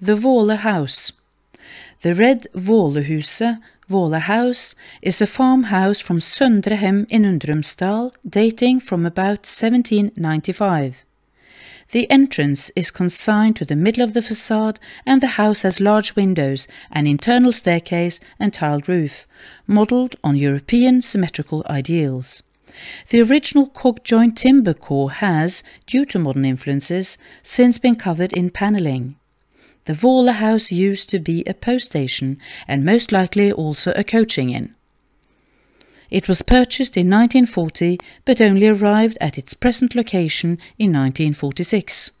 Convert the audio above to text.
The Våle House. The Red Vålehuset, Våle House, is a farmhouse from Sundrehem in Undrumsdal dating from about 1795. The entrance is consigned to the middle of the facade and the house has large windows, an internal staircase and tiled roof, modelled on European symmetrical ideals. The original cog joint timber core has, due to modern influences, since been covered in panelling. The Vorla house used to be a post station and most likely also a coaching inn. It was purchased in 1940 but only arrived at its present location in 1946.